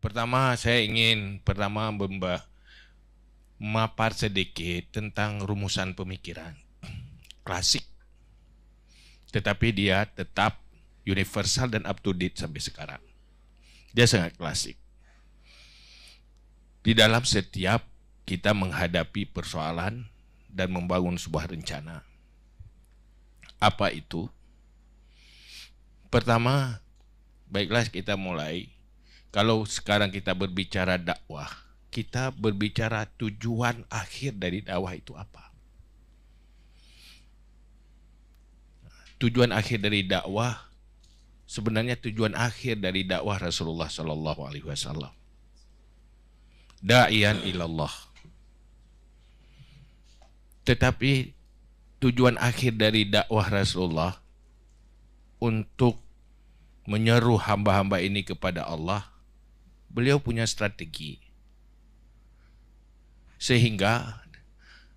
Pertama saya ingin pertama membah mapar sedikit tentang rumusan pemikiran klasik. Tetapi dia tetap universal dan up to date sampai sekarang. Dia sangat klasik. Di dalam setiap kita menghadapi persoalan dan membangun sebuah rencana. Apa itu? Pertama, baiklah kita mulai kalau sekarang kita berbicara dakwah, kita berbicara tujuan akhir dari dakwah itu apa? Tujuan akhir dari dakwah sebenarnya tujuan akhir dari dakwah Rasulullah Shallallahu Alaihi Wasallam. Da'ian ilallah. Tetapi tujuan akhir dari dakwah Rasulullah untuk menyeru hamba-hamba ini kepada Allah beliau punya strategi. Sehingga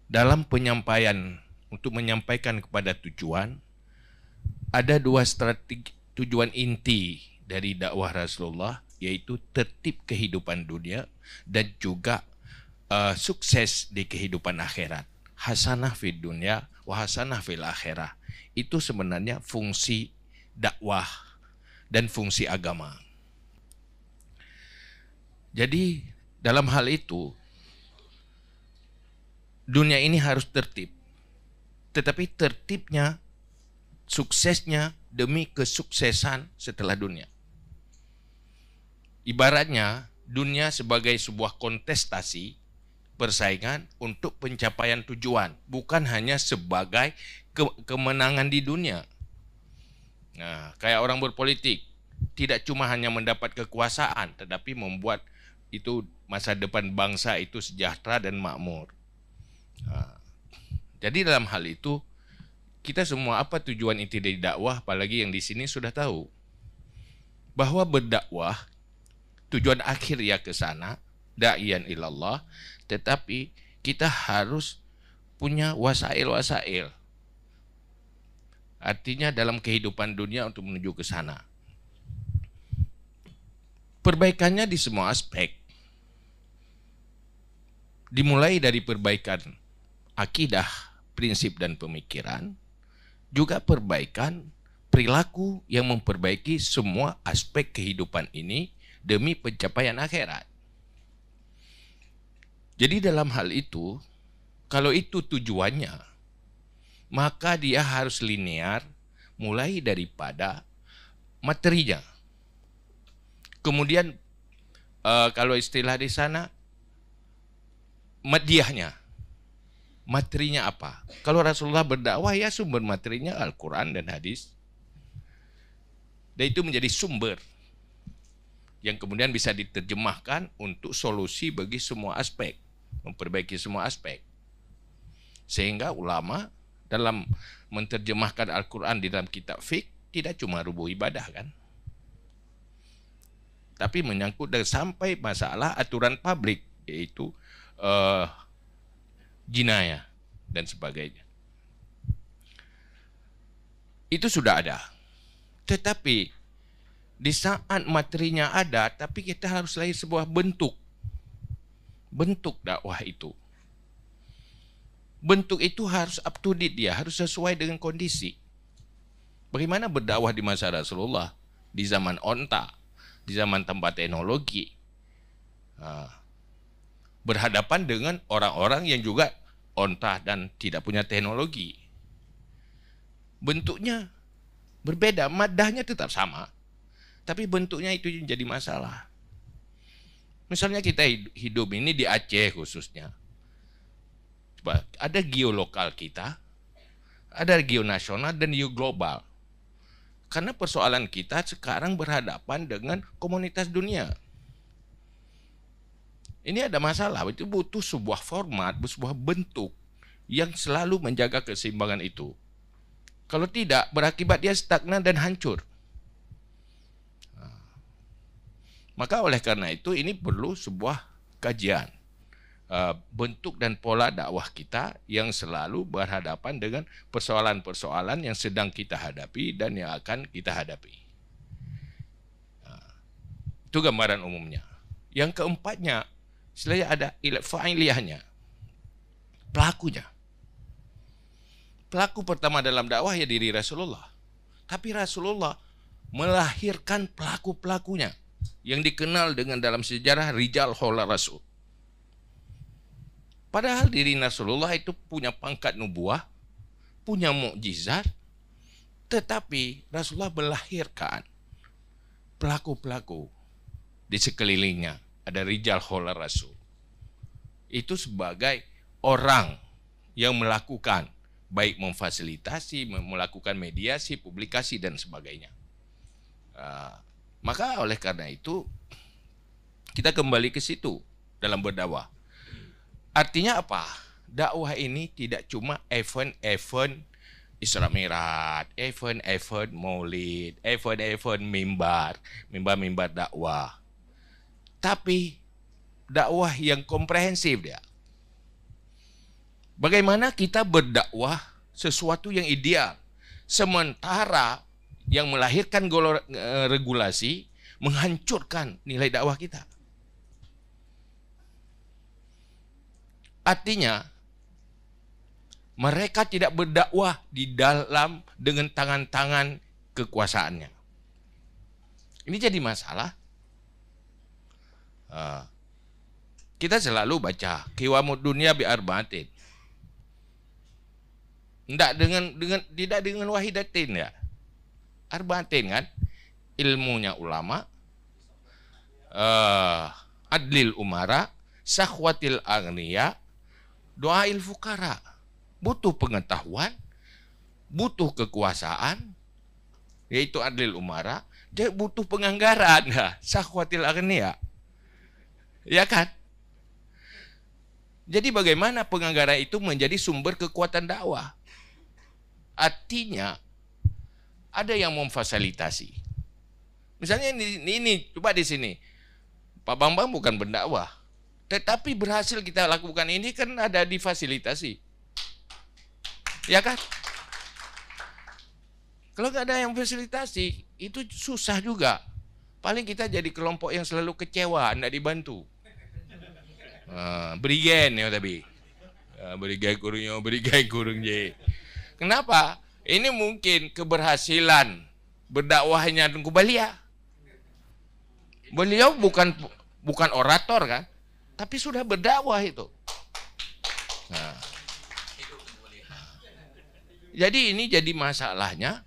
dalam penyampaian untuk menyampaikan kepada tujuan ada dua strategi tujuan inti dari dakwah Rasulullah yaitu tertib kehidupan dunia dan juga uh, sukses di kehidupan akhirat. Hasanah fid dunia wa hasanah fil akhirah. Itu sebenarnya fungsi dakwah dan fungsi agama. Jadi dalam hal itu dunia ini harus tertib. Tetapi tertibnya, suksesnya demi kesuksesan setelah dunia. Ibaratnya dunia sebagai sebuah kontestasi persaingan untuk pencapaian tujuan, bukan hanya sebagai ke kemenangan di dunia. Nah, kayak orang berpolitik, tidak cuma hanya mendapat kekuasaan, tetapi membuat itu masa depan bangsa itu sejahtera dan makmur. Nah, jadi dalam hal itu kita semua apa tujuan inti dari dakwah apalagi yang di sini sudah tahu bahwa berdakwah tujuan akhir ya ke sana da'ian ilallah tetapi kita harus punya wasail-wasail artinya dalam kehidupan dunia untuk menuju ke sana perbaikannya di semua aspek dimulai dari perbaikan akidah, prinsip dan pemikiran, juga perbaikan perilaku yang memperbaiki semua aspek kehidupan ini demi pencapaian akhirat. Jadi dalam hal itu, kalau itu tujuannya, maka dia harus linear mulai daripada materinya. Kemudian eh, kalau istilah di sana madiahnya materinya apa? Kalau Rasulullah berdakwah ya sumber materinya Al-Quran dan hadis. Dan itu menjadi sumber yang kemudian bisa diterjemahkan untuk solusi bagi semua aspek, memperbaiki semua aspek. Sehingga ulama dalam menterjemahkan Al-Quran di dalam kitab fik tidak cuma rubuh ibadah kan. Tapi menyangkut dan sampai masalah aturan publik yaitu uh, eh, jinayah dan sebagainya. Itu sudah ada. Tetapi di saat materinya ada, tapi kita harus lahir sebuah bentuk. Bentuk dakwah itu. Bentuk itu harus up to date dia, harus sesuai dengan kondisi. Bagaimana berdakwah di masa Rasulullah? Di zaman onta, di zaman tempat teknologi. Nah, berhadapan dengan orang-orang yang juga ontah dan tidak punya teknologi. Bentuknya berbeda, madahnya tetap sama, tapi bentuknya itu yang jadi masalah. Misalnya kita hidup ini di Aceh khususnya. Coba, ada geolokal kita, ada geonasional dan geoglobal. global karena persoalan kita sekarang berhadapan dengan komunitas dunia. Ini ada masalah, itu butuh sebuah format, sebuah bentuk yang selalu menjaga keseimbangan itu. Kalau tidak, berakibat dia stagnan dan hancur. Nah, maka oleh karena itu ini perlu sebuah kajian eh, bentuk dan pola dakwah kita yang selalu berhadapan dengan persoalan-persoalan yang sedang kita hadapi dan yang akan kita hadapi. Nah, itu gambaran umumnya. Yang keempatnya, Istilahnya ada fa'iliyahnya. Pelakunya. Pelaku pertama dalam dakwah ya diri Rasulullah. Tapi Rasulullah melahirkan pelaku-pelakunya yang dikenal dengan dalam sejarah Rijal Hola Rasul. Padahal diri Rasulullah itu punya pangkat nubuah, punya mukjizat, tetapi Rasulullah melahirkan pelaku-pelaku di sekelilingnya ada Rijal Khola Rasul. Itu sebagai orang yang melakukan baik memfasilitasi, melakukan mediasi, publikasi dan sebagainya. Uh, maka oleh karena itu kita kembali ke situ dalam berdakwah. Artinya apa? Dakwah ini tidak cuma event-event Isra Mirat, event-event Maulid, event-event mimbar, mimbar-mimbar dakwah tapi dakwah yang komprehensif dia. Bagaimana kita berdakwah sesuatu yang ideal, sementara yang melahirkan golor, eh, regulasi menghancurkan nilai dakwah kita. Artinya, mereka tidak berdakwah di dalam dengan tangan-tangan kekuasaannya. Ini jadi masalah Ah. kita selalu baca kiwamud dunia biar batin, Tidak dengan dengan tidak dengan wahidatin ya. arbatin kan ilmunya ulama ah, adil umara sahwatil agniya doa ilfukara, butuh pengetahuan butuh kekuasaan yaitu adil umara dia butuh penganggaran ya, sahwatil agniya Ya kan? Jadi bagaimana penganggaran itu menjadi sumber kekuatan dakwah? Artinya ada yang memfasilitasi. Misalnya ini, ini coba di sini. Pak Bambang bukan berdakwah, tetapi berhasil kita lakukan ini kan ada difasilitasi. Ya kan? Kalau nggak ada yang fasilitasi, itu susah juga. Paling kita jadi kelompok yang selalu kecewa, tidak dibantu. Eh, beri berigen ya tapi. Eh, beri berigai kurungnya, berigai kurung ya, je. Kenapa? Ini mungkin keberhasilan berdakwahnya Tengku Balia. Beliau bukan bukan orator kan, tapi sudah berdakwah itu. Nah. Jadi ini jadi masalahnya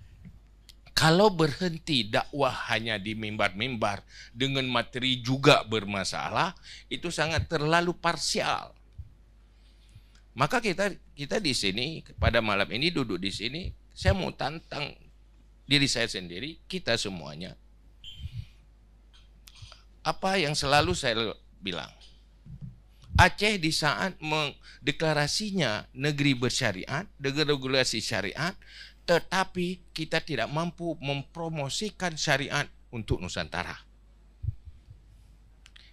kalau berhenti dakwah hanya di mimbar-mimbar dengan materi juga bermasalah, itu sangat terlalu parsial. Maka kita kita di sini pada malam ini duduk di sini, saya mau tantang diri saya sendiri, kita semuanya. Apa yang selalu saya bilang? Aceh di saat mendeklarasinya negeri bersyariat, deregulasi syariat, tetapi kita tidak mampu mempromosikan syariat untuk Nusantara.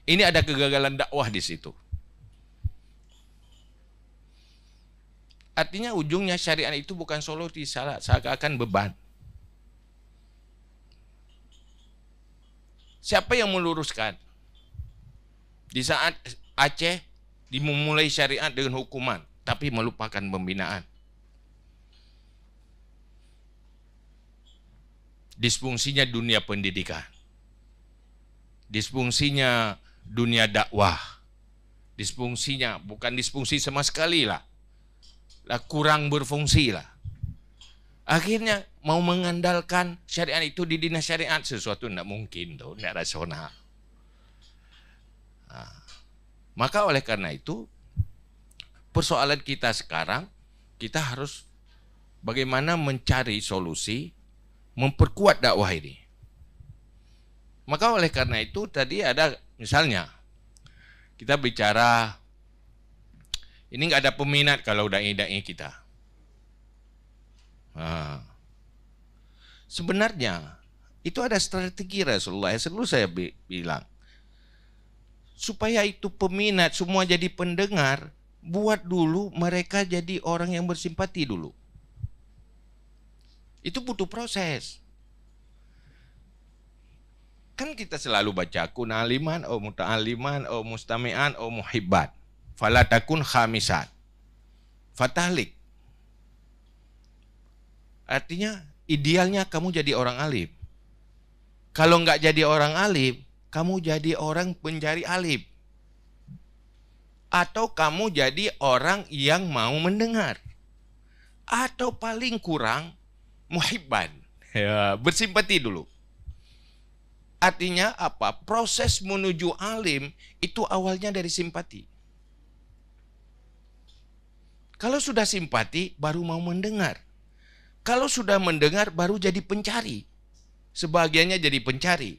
Ini ada kegagalan dakwah di situ. Artinya ujungnya syariat itu bukan solo di salah seakan-akan beban. Siapa yang meluruskan? Di saat Aceh dimulai syariat dengan hukuman, tapi melupakan pembinaan. disfungsinya dunia pendidikan, disfungsinya dunia dakwah, disfungsinya bukan disfungsi sama sekali lah, lah kurang berfungsi lah. Akhirnya mau mengandalkan syariat itu di dinas syariat sesuatu tidak mungkin tuh, tidak rasional. Nah, maka oleh karena itu persoalan kita sekarang kita harus bagaimana mencari solusi memperkuat dakwah ini. Maka oleh karena itu tadi ada misalnya kita bicara ini nggak ada peminat kalau dai-dai kita. Nah, sebenarnya itu ada strategi Rasulullah yang selalu saya bilang supaya itu peminat semua jadi pendengar buat dulu mereka jadi orang yang bersimpati dulu itu butuh proses. Kan kita selalu baca aliman oh muta'aliman, oh mustami'an, oh muhibbat. Falatakun khamisat. Fatahlik. Artinya idealnya kamu jadi orang alim. Kalau nggak jadi orang alim, kamu jadi orang pencari alim. Atau kamu jadi orang yang mau mendengar. Atau paling kurang muhibban. Ya, bersimpati dulu. Artinya apa? Proses menuju alim itu awalnya dari simpati. Kalau sudah simpati, baru mau mendengar. Kalau sudah mendengar, baru jadi pencari. Sebagiannya jadi pencari.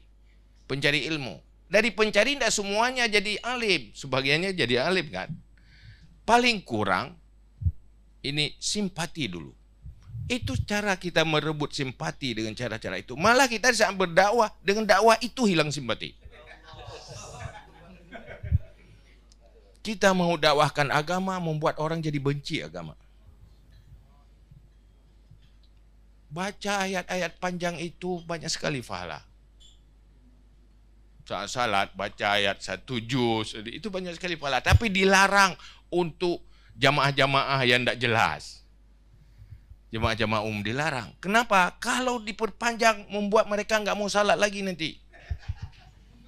Pencari ilmu. Dari pencari tidak semuanya jadi alim. Sebagiannya jadi alim kan. Paling kurang, ini simpati dulu. Itu cara kita merebut simpati dengan cara-cara itu. Malah kita saat berdakwah dengan dakwah itu hilang simpati. Kita mau dakwahkan agama membuat orang jadi benci agama. Baca ayat-ayat panjang itu banyak sekali pahala. Saat salat baca ayat satu juz itu banyak sekali pahala. Tapi dilarang untuk jamaah-jamaah yang tidak jelas. Jemaah-jemaah umum dilarang. Kenapa? Kalau diperpanjang membuat mereka nggak mau salat lagi nanti.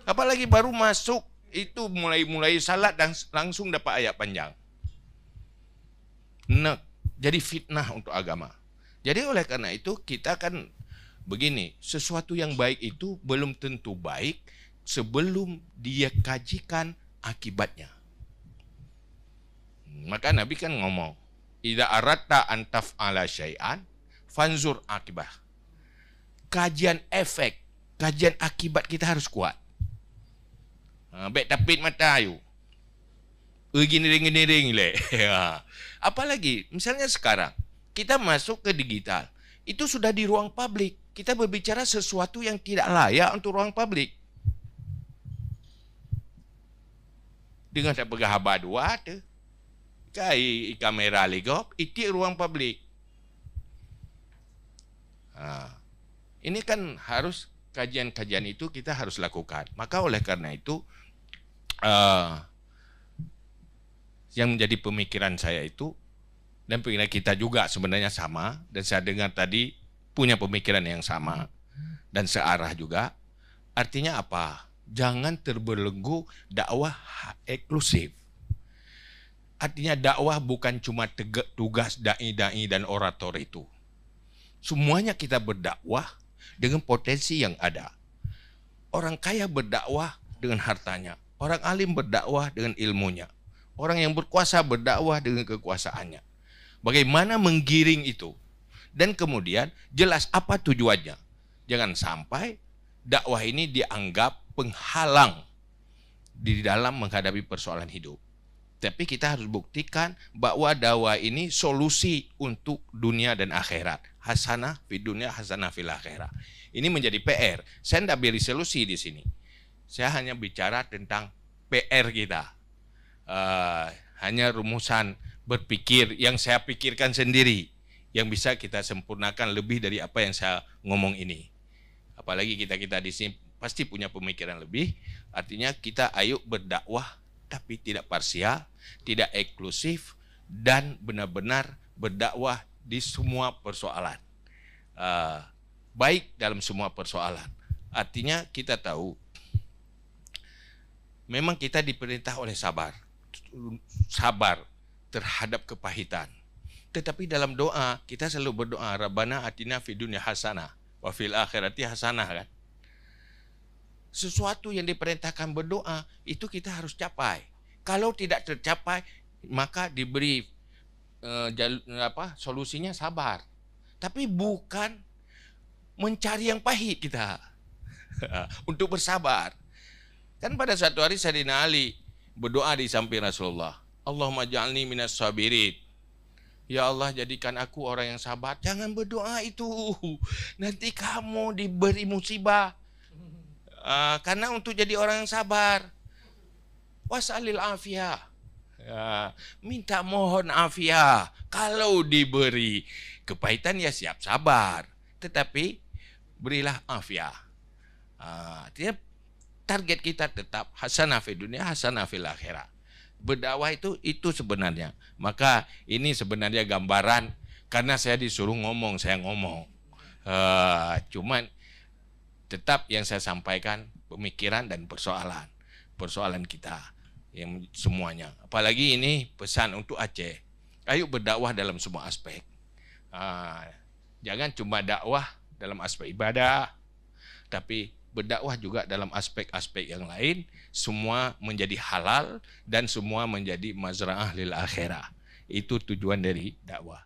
Apalagi baru masuk itu mulai-mulai salat dan langsung dapat ayat panjang. Nek, jadi fitnah untuk agama. Jadi oleh karena itu kita kan begini, sesuatu yang baik itu belum tentu baik sebelum dia kajikan akibatnya. Maka Nabi kan ngomong, Ida aratta antaf ala syai'an, fanzur akibah. Kajian efek, kajian akibat kita harus kuat. Ha, baik tapit mata ayu. Gini-gini-gini lek. Misalnya sekarang, kita masuk ke digital. Itu sudah di ruang publik. Kita berbicara sesuatu yang tidak layak untuk ruang publik. Dengan tak pegang habar dua tu. Kai i, lego itu ruang publik. Nah, ini kan harus kajian-kajian itu kita harus lakukan. Maka oleh karena itu uh, yang menjadi pemikiran saya itu dan pemikiran kita juga sebenarnya sama dan saya dengar tadi punya pemikiran yang sama dan searah juga. Artinya apa? Jangan terbelenggu dakwah eksklusif. Artinya dakwah bukan cuma tugas dai-dai dan orator itu. Semuanya kita berdakwah dengan potensi yang ada. Orang kaya berdakwah dengan hartanya. Orang alim berdakwah dengan ilmunya. Orang yang berkuasa berdakwah dengan kekuasaannya. Bagaimana menggiring itu? Dan kemudian jelas apa tujuannya. Jangan sampai dakwah ini dianggap penghalang di dalam menghadapi persoalan hidup. Tapi kita harus buktikan bahwa dakwah ini solusi untuk dunia dan akhirat. Hasanah di dunia, hasanah fil akhirat. Ini menjadi PR. Saya tidak beri solusi di sini. Saya hanya bicara tentang PR kita. Uh, hanya rumusan berpikir yang saya pikirkan sendiri yang bisa kita sempurnakan lebih dari apa yang saya ngomong ini. Apalagi kita kita di sini pasti punya pemikiran lebih. Artinya kita ayo berdakwah tapi tidak parsial, tidak eksklusif, dan benar-benar berdakwah di semua persoalan. Uh, baik dalam semua persoalan. Artinya kita tahu, memang kita diperintah oleh sabar. Sabar terhadap kepahitan. Tetapi dalam doa, kita selalu berdoa, Rabbana atina fid dunya hasanah, wa fil akhirati hasanah kan sesuatu yang diperintahkan berdoa itu kita harus capai. Kalau tidak tercapai, maka diberi uh, apa solusinya sabar. Tapi bukan mencari yang pahit kita untuk bersabar. Kan pada suatu hari saya Ali berdoa di samping Rasulullah. Allahumma ja'alni minas sabirin. Ya Allah jadikan aku orang yang sabar. Jangan berdoa itu. Nanti kamu diberi musibah. Eh, karena untuk jadi orang yang sabar. Wasalil afiyah. Ya, minta mohon afiyah. Kalau diberi kepahitan ya siap sabar. Tetapi berilah afiyah. Artinya target kita tetap hasanah fi dunia, hasanah fil akhirah. Berdakwah itu itu sebenarnya. Maka ini sebenarnya gambaran karena saya disuruh ngomong, saya ngomong. Uh, cuman Tetap yang saya sampaikan pemikiran dan persoalan. Persoalan kita yang semuanya. Apalagi ini pesan untuk Aceh. Ayo berdakwah dalam semua aspek. ah, jangan cuma dakwah dalam aspek ibadah, tapi berdakwah juga dalam aspek-aspek yang lain. Semua menjadi halal dan semua menjadi mazra'ah lil akhirah. Itu tujuan dari dakwah.